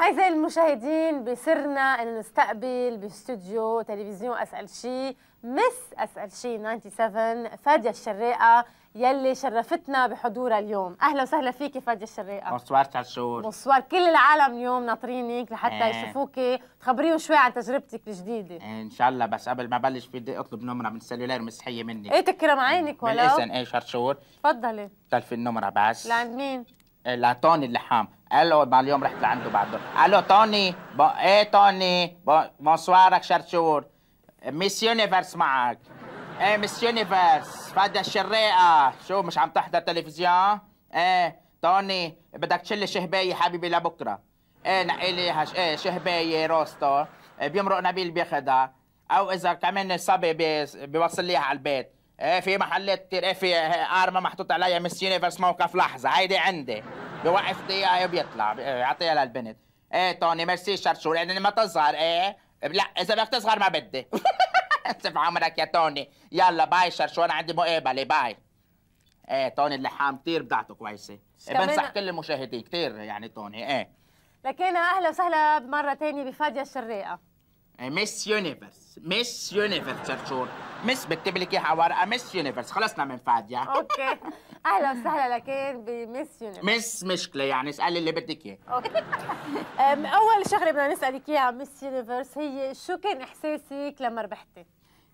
أعزائي المشاهدين بسرنا أن نستقبل باستوديو تلفزيون أسأل شي مس أسأل شي 97 فادية الشريقة يلي شرفتنا بحضورها اليوم أهلا وسهلا فيك فادية الشريقة مصور تعشور مصور كل العالم اليوم ناطرينك لحتى آه. يشوفوكي تخبريهم شوي عن تجربتك الجديدة آه إن شاء الله بس قبل ما بلش بدي أطلب نمرة من السلولار مسحية مني إيه تكرم عينك ولو بالإذن إيه شرشور تفضلي تلفي النمرة بس لعند مين؟ آه، لطوني اللحام قال له اليوم رحت لعنده بعده قال له توني با... ايه توني بو... بونسوارك شرشور ميس يونيفرس معك ايه ميس يونيفرس فدا الشريقه شو مش عم تحضر تلفزيون ايه توني بدك تشلي شهبايه حبيبي لبكره ايه نقي لي هش... ايه شهبايه روستو إيه، بيمرق نبيل بيخدها او اذا كمان صبي بي... بيوصل ليها على البيت ايه في محلات كثير ايه في ارما محطوط عليها ميس يونيفرس موقف لحظه هيدي عندي بوقف دقيقه بيطلع بيعطيها آه، للبنت ايه توني ميرسي شرشور يعني ما تظهر ايه لا اذا بدك تظهر ما بدي اسف عمرك يا توني يلا باي شرشور انا عندي مقابله باي ايه توني اللحام كثير بدعته كويسه إيه، بنصح كل المشاهدين كثير يعني توني ايه لكن اهلا وسهلا مره ثانيه بفاديه الشريقه ميس يونيفرس ميس يونيفرس شرشور ميس بكتب لك اياها ورقه ميس يونيفرس خلصنا من فاديا اوكي اهلا وسهلا لكير بميس يونيفرس ميس مشكله يعني اسالي اللي بدك اياه اوكي اول شغله بدنا نسالك اياها عن ميس يونيفرس هي شو كان احساسك لما ربحتي؟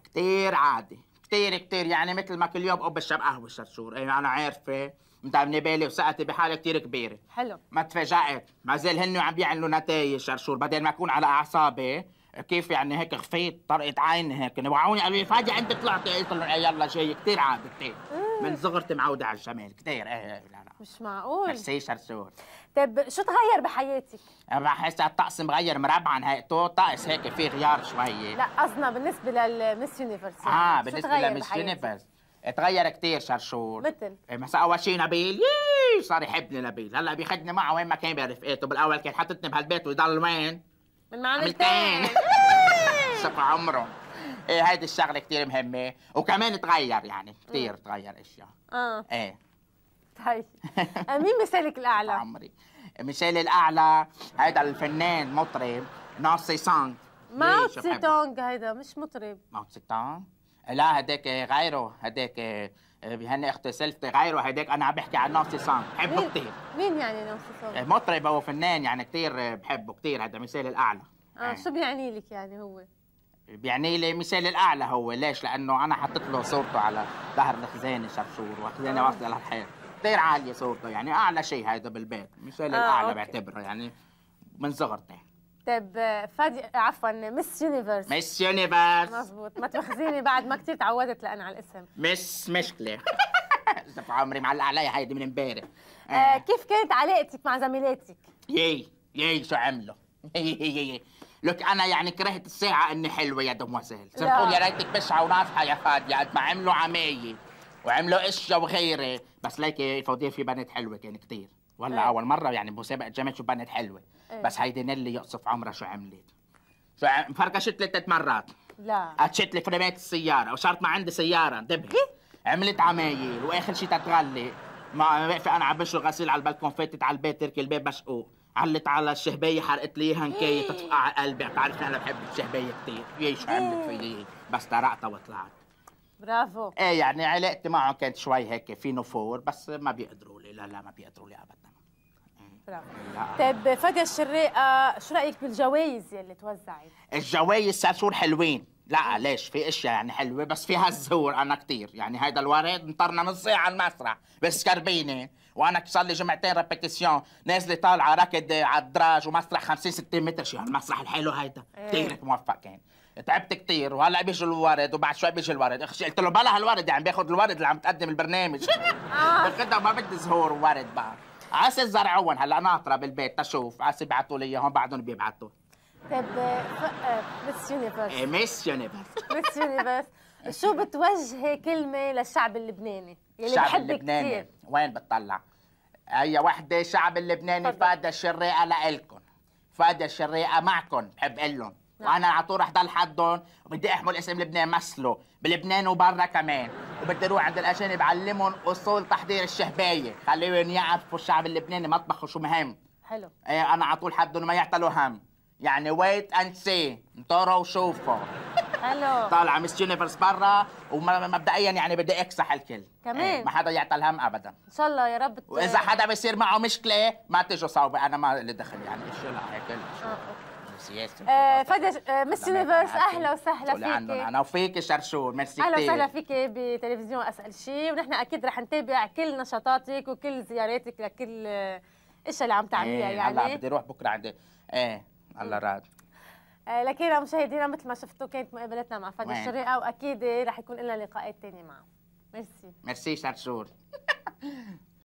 كثير عادي كثير كثير يعني مثل ما كل يوم بقوم بشرب قهوه شرشور أيوة، يعني انا عارفه مدعمني بالي وثقتي بحالي كثير كبيره حلو ما تفاجأت ما زال هن عم بيعلنوا نتائج شرشور بدل ما اكون على اعصابي كيف يعني هيك خفيت طرقت عيني هيك نوعوني يعني قالوا لي فجأة أنت طلعت قلت لهم إيه، يلا شيء كثير عاد كثير إيه. من صغرتي معودة على الجمال كثير إيه،, إيه لا لا مش معقول ميرسي شرسور طيب شو تغير بحياتك؟ بحس الطقس مغير مربعا هيك تو طقس هيك في غيار شوية لا قصدنا بالنسبة للمس يونيفرس اه بالنسبة لمس يونيفرس تغير كثير شرشور مثل مثلا اول شيء نبيل ييي صار يحبني نبيل هلا بياخذني معه وين ما كان برفقاته بالاول كان حاطتني بهالبيت ويضل وين؟ من معاملتين عمره ايه هيدي الشغله كثير مهمه وكمان تغير يعني كثير تغير اشياء اه ايه طيب آه، مين مثالك الاعلى؟ عمري مثالي الاعلى هيدا الفنان مطرب ناصي سانغ ماو تسي تونغ هيدا مش مطرب ماو تسي تونغ لا هداك غيره هداك آه، بهني اختي سلفتي غيره هداك انا عم بحكي عن ناصي سانغ بحبه كثير مين يعني ناصي سانغ؟ مطرب هو فنان يعني كثير بحبه كثير هذا مثال الاعلى اه إيه. شو بيعني لك يعني هو؟ بيعني لي مثال الاعلى هو ليش لانه انا حطيت له صورته على ظهر الخزانه شرشور وخزانه واصله للحيط كثير عاليه صورته يعني اعلى شيء هيدا بالبيت مثال آه الاعلى بعتبره يعني من صغرتي طيب فادي عفوا مس يونيفرس مس يونيفرس مزبوط ما تاخذيني بعد ما كثير تعودت لان على الاسم مس مشكله في عمري معلق علي هيدي من امبارح آه. آه كيف كانت علاقتك مع زميلاتك؟ يي يي شو عملوا يي يي يي لك انا يعني كرهت الساعه اني حلوه يا دموزيل صرتوا يا ريتك بشعه وناصحه يا فاديه قد ما عملوا عمايه وعملوا اشياء وغيره بس ليكي فوضير في بنت حلوه كان كثير والله ايه. اول مره يعني بمسابقه جامعه شو بنت حلوه ايه. بس هيدي نيلي يقصف عمرها شو عملت شو عم... فركشت لي ثلاث مرات لا قتشت لي فريمات السياره وصارت ما عندي سياره انتبهي عملت عمايل واخر شيء تتغلي ما واقفه انا عم بشرب غسيل على البلكون فاتت على البيت تركي الباب مشقوق علت على الشهبيه حرقت لي هنكايه تتفقع على قلبي بتعرف انا بحب الشهبايه كتير ايش عملت إيه. في لي بس طرقتها وطلعت برافو ايه يعني علاقتي معهم كانت شوي هيك في نفور بس ما بيقدروا لي لا لا ما بيقدروا لي ابدا طيب فادي الشريقة شو رأيك بالجوائز يلي توزعت؟ الجوائز صار حلوين لا ليش في اشياء يعني حلوه بس فيها الزهور انا كثير يعني هذا الورد انطرنا نص ساعه على المسرح بالسكربينه وانا صار لي جمعتين ريبيتيسيون نازله طالعه راكد على الدراج ومسرح 50 60 متر شو هالمسرح الحلو هيدا كثير ايه. موفق كان تعبت كثير وهلا بيجي الورد وبعد شوي بيجي الورد اخشي قلت له بلا هالورد يعني باخذ الورد اللي عم تقدم البرنامج اه ما بدي زهور وورد بقى عسى الزرعون هلا ناطره بالبيت تشوف عسى يبعثوا لي اياهم بعدهم بيبعثوا طيب مس آه، يونيفرس آه، ايه مس يونيفرس مس يونيفرس شو بتوجهي كلمه للشعب اللبناني يلي الشعب اللبناني كتير. وين بتطلع أي وحده شعب اللبناني فادى الشريقه لإلكم فادى الشريقه معكم بحب اقول لهم نعم. وانا على طول رح ضل حدهم وبدي احمل اسم لبنان مثله بلبنان وبرا كمان وبدي اروح عند الاجانب علمهم اصول تحضير الشهبايه خليهم يعرفوا الشعب اللبناني مطبخه شو مهم حلو ايه انا على طول حدهم ما يعتلوا هم يعني ويت اند سي انطروا وشوفوا حلو طالعه مس جينيفرز برا ومبدئيا يعني بدي اكسح الكل كمان ايه ما حدا يعطل هم ابدا ان شاء الله يا رب واذا حدا بيصير معه مشكله ما تجوا صوبي انا ما لي دخل يعني الشغل هيك آه، ياسم فادي مس يونيفرس اهلا وسهلا فيك انا وفيك شرشور ميرسي اهلا وسهلا فيك بتلفزيون اسال شيء ونحن اكيد رح نتابع كل نشاطاتك وكل زياراتك لكل ايش اللي عم تعمليها إيه، يعني هلا بدي اروح بكره عند ايه الله راد آه، لكن مشاهدينا مثل ما شفتوا كانت مقابلتنا مع فادي الشريقه واكيد رح يكون لنا لقاءات ثانيه معه ميرسي ميرسي شرشور